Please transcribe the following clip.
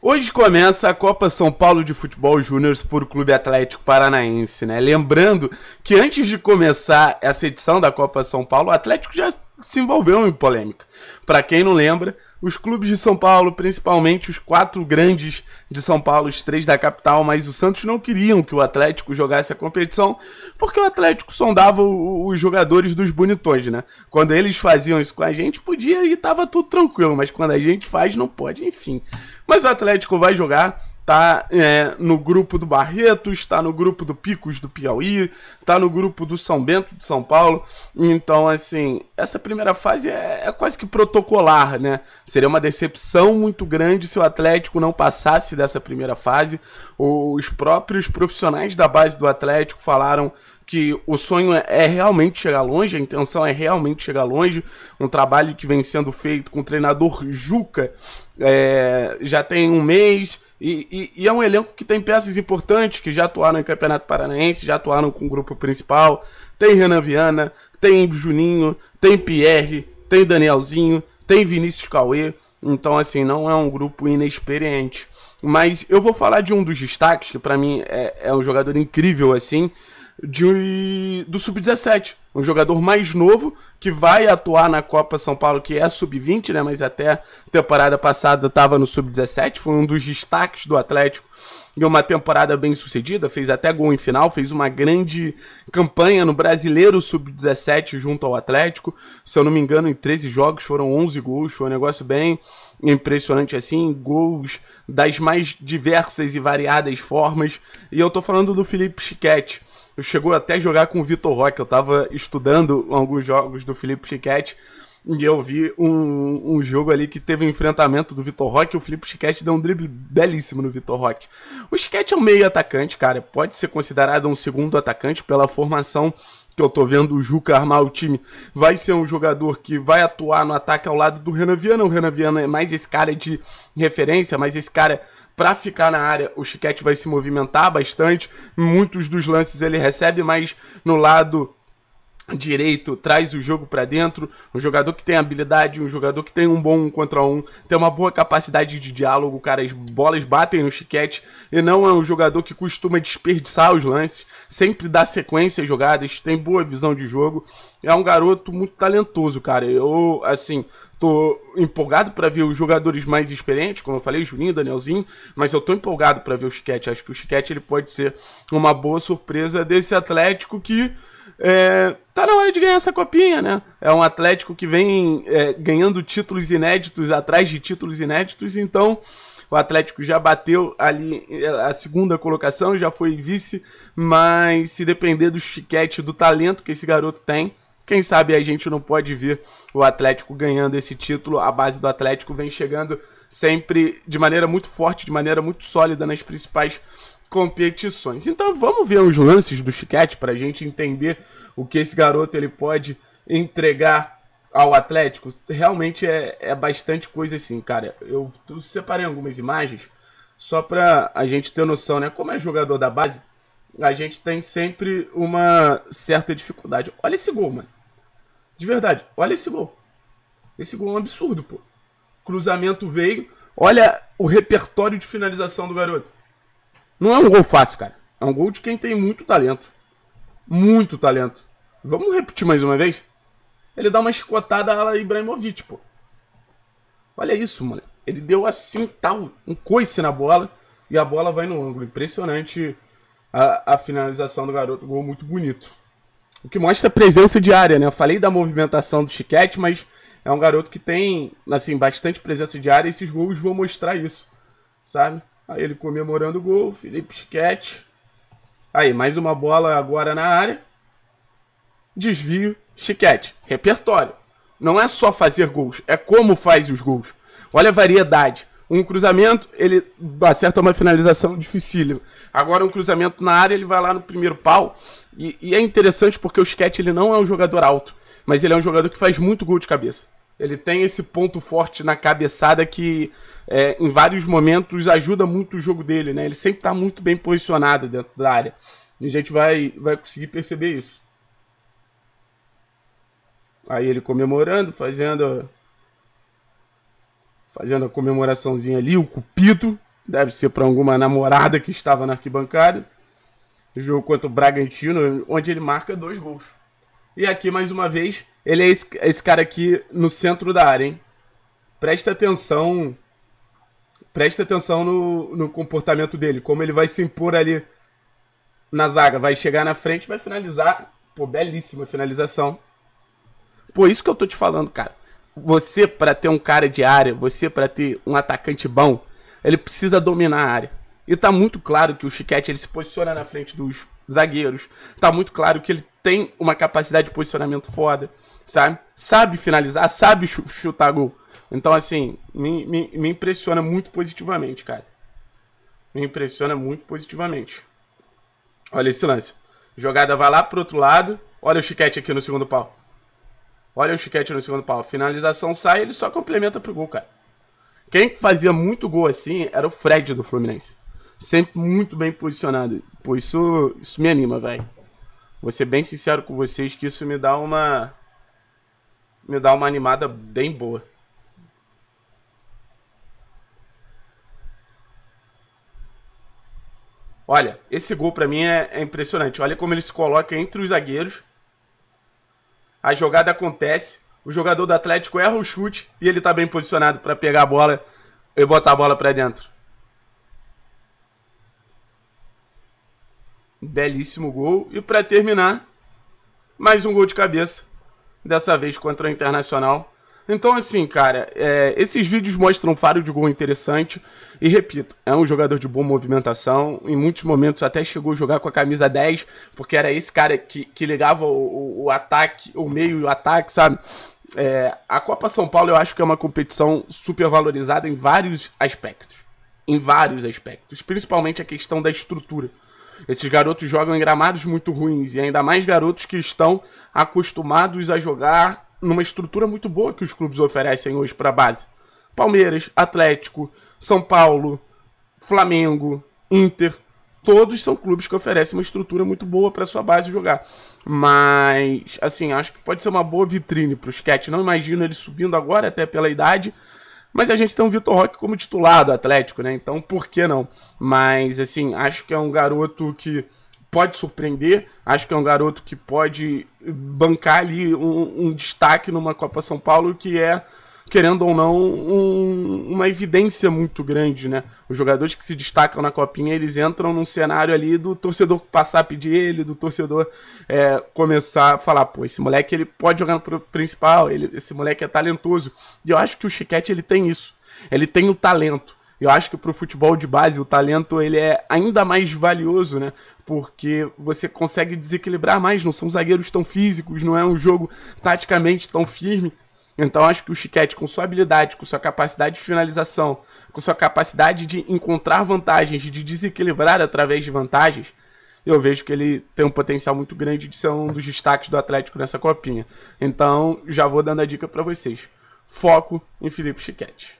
Hoje começa a Copa São Paulo de Futebol Júnior por Clube Atlético Paranaense, né? Lembrando que antes de começar essa edição da Copa São Paulo, o Atlético já se envolveu em polêmica. Para quem não lembra, os clubes de São Paulo, principalmente os quatro grandes de São Paulo, os três da capital, mas o Santos não queriam que o Atlético jogasse a competição, porque o Atlético sondava os jogadores dos bonitões, né? Quando eles faziam isso com a gente, podia e tava tudo tranquilo, mas quando a gente faz, não pode, enfim. Mas o Atlético vai jogar, tá é, no grupo do Barreto, está no grupo do Picos do Piauí, tá no grupo do São Bento de São Paulo. Então, assim, essa primeira fase é, é quase que protocolar, né? Seria uma decepção muito grande se o Atlético não passasse dessa primeira fase. Os próprios profissionais da base do Atlético falaram que o sonho é, é realmente chegar longe, a intenção é realmente chegar longe. Um trabalho que vem sendo feito com o treinador Juca é, já tem um mês. E, e, e, é um elenco que tem peças importantes que já atuaram em Campeonato Paranaense, já atuaram com o grupo principal. Tem Renan Viana, tem Juninho, tem Pierre, tem Danielzinho, tem Vinícius Cauê. Então, assim, não é um grupo inexperiente. Mas eu vou falar de um dos destaques, que para mim é, é um jogador incrível, assim, de do sub-17, um jogador mais novo que vai atuar na Copa São Paulo, que é sub-20, né, mas até temporada passada estava no sub-17, foi um dos destaques do Atlético e uma temporada bem sucedida, fez até gol em final, fez uma grande campanha no Brasileiro Sub-17 junto ao Atlético. Se eu não me engano, em 13 jogos foram 11 gols, foi um negócio bem impressionante assim, gols das mais diversas e variadas formas. E eu tô falando do Felipe Chiquete, eu chegou até a jogar com o Vitor Roque. Eu tava estudando alguns jogos do Felipe Chiquete. E eu vi um, um jogo ali que teve um enfrentamento do Vitor Roque. O Felipe Chiquete deu um drible belíssimo no Vitor Roque. O Chiquete é um meio atacante, cara. Pode ser considerado um segundo atacante pela formação que eu tô vendo o Juca armar o time, vai ser um jogador que vai atuar no ataque ao lado do Renan Viana. O Renan Viana é mais esse cara de referência, mas esse cara para ficar na área. O Chiquete vai se movimentar bastante, muitos dos lances ele recebe, mas no lado direito traz o jogo para dentro, um jogador que tem habilidade, um jogador que tem um bom um contra um, tem uma boa capacidade de diálogo, cara, as bolas batem no chiquete e não é um jogador que costuma desperdiçar os lances, sempre dá sequência às jogadas, tem boa visão de jogo é um garoto muito talentoso, cara. Eu, assim, tô empolgado para ver os jogadores mais experientes, como eu falei, Juninho, Danielzinho, mas eu tô empolgado para ver o Chiquete. Acho que o Chiquete ele pode ser uma boa surpresa desse Atlético que é, tá na hora de ganhar essa copinha, né? É um Atlético que vem é, ganhando títulos inéditos, atrás de títulos inéditos, então o Atlético já bateu ali é, a segunda colocação, já foi vice, mas se depender do chiquete, do talento que esse garoto tem, quem sabe a gente não pode ver o Atlético ganhando esse título. A base do Atlético vem chegando sempre de maneira muito forte, de maneira muito sólida nas principais competições. Então vamos ver os lances do Chiquete para a gente entender o que esse garoto ele pode entregar ao Atlético. Realmente é, é bastante coisa assim, cara. Eu separei algumas imagens só para a gente ter noção, né? Como é jogador da base, a gente tem sempre uma certa dificuldade. Olha esse gol, mano. De verdade, olha esse gol. Esse gol é um absurdo, pô. Cruzamento veio. Olha o repertório de finalização do garoto. Não é um gol fácil, cara. É um gol de quem tem muito talento. Muito talento. Vamos repetir mais uma vez? Ele dá uma escotada a Ibrahimovic, pô. Olha isso, mano. Ele deu assim, tal, um coice na bola e a bola vai no ângulo. Impressionante a, a finalização do garoto. Gol muito bonito. O que mostra a presença diária, né? Eu falei da movimentação do Chiquete, mas é um garoto que tem, assim, bastante presença diária e esses gols vão mostrar isso, sabe? Aí ele comemorando o gol, Felipe Chiquete. Aí, mais uma bola agora na área. Desvio, Chiquete. Repertório. Não é só fazer gols, é como faz os gols. Olha a variedade. Um cruzamento, ele acerta uma finalização dificílima. Agora um cruzamento na área, ele vai lá no primeiro pau, e, e, é interessante porque o Sketch ele não é um jogador alto, mas ele é um jogador que faz muito gol de cabeça. Ele tem esse ponto forte na cabeçada que, é, em vários momentos, ajuda muito o jogo dele, né? Ele sempre está muito bem posicionado dentro da área. E a gente vai, vai conseguir perceber isso. Aí ele comemorando, fazendo. Fazendo a comemoraçãozinha ali, o Cupido. Deve ser para alguma namorada que estava na arquibancada jogo contra o Bragantino, onde ele marca dois gols. E aqui, mais uma vez, ele é esse, é esse cara aqui no centro da área, hein? Presta atenção. Presta atenção no, no comportamento dele, como ele vai se impor ali na zaga. Vai chegar na frente, vai finalizar. Pô, belíssima finalização. Pô, isso que eu tô te falando, cara. Você, para ter um cara de área, você, para ter um atacante bom, ele precisa dominar a área. E tá muito claro que o Chiquete ele se posiciona na frente dos zagueiros. Tá muito claro que ele tem uma capacidade de posicionamento foda, sabe? Sabe finalizar, sabe ch chutar gol. Então, assim, me, me, me impressiona muito positivamente, cara. Me impressiona muito positivamente. Olha esse lance. Jogada vai lá pro outro lado. Olha o Chiquete aqui no segundo pau. Olha o Chiquete no segundo pau. Finalização sai, ele só complementa pro gol, cara. Quem fazia muito gol assim era o Fred do Fluminense sempre muito bem posicionado. Pô, isso, isso me anima, velho. Vou ser bem sincero com vocês que isso me dá uma. Me dá uma animada bem boa. Olha, esse gol para mim é, é, impressionante. Olha como ele se coloca entre os zagueiros. A jogada acontece, o jogador do Atlético erra o chute e ele tá bem posicionado para pegar a bola e botar a bola para dentro. Belíssimo gol. E para terminar, mais um gol de cabeça. Dessa vez contra o Internacional. Então, assim, cara, é, esses vídeos mostram um faro de gol interessante. E repito, é um jogador de boa movimentação. Em muitos momentos até chegou a jogar com a camisa 10, porque era esse cara que, que ligava o, o, o ataque, o meio e o ataque, sabe? É, a Copa São Paulo eu acho que é uma competição super valorizada em vários aspectos. Em vários aspectos. Principalmente a questão da estrutura. Esses garotos jogam em gramados muito ruins e ainda mais garotos que estão acostumados a jogar numa estrutura muito boa que os clubes oferecem hoje para a base. Palmeiras, Atlético, São Paulo, Flamengo, Inter, todos são clubes que oferecem uma estrutura muito boa para sua base jogar. Mas, assim, acho que pode ser uma boa vitrine para o Sketch. Não imagino ele subindo agora, até pela idade, mas a gente tem o Vitor Roque como titular do Atlético, né? Então por que não? Mas assim, acho que é um garoto que pode surpreender. Acho que é um garoto que pode bancar ali um, um destaque numa Copa São Paulo que é querendo ou não, um, uma evidência muito grande, né? Os jogadores que se destacam na copinha, eles entram num cenário ali do torcedor passar a pedir ele, do torcedor é, começar a falar, pô, esse moleque ele pode jogar no principal, ele, esse moleque é talentoso. E eu acho que o Chiquete ele tem isso. Ele tem o talento. Eu acho que para o futebol de base o talento ele é ainda mais valioso, né? Porque você consegue desequilibrar mais, não são zagueiros tão físicos, não é um jogo taticamente tão firme. Então acho que o Chiquete, com sua habilidade, com sua capacidade de finalização, com sua capacidade de encontrar vantagens, de desequilibrar através de vantagens, eu vejo que ele tem um potencial muito grande de ser um dos destaques do Atlético nessa copinha. Então já vou dando a dica para vocês. Foco em Felipe Chiquete.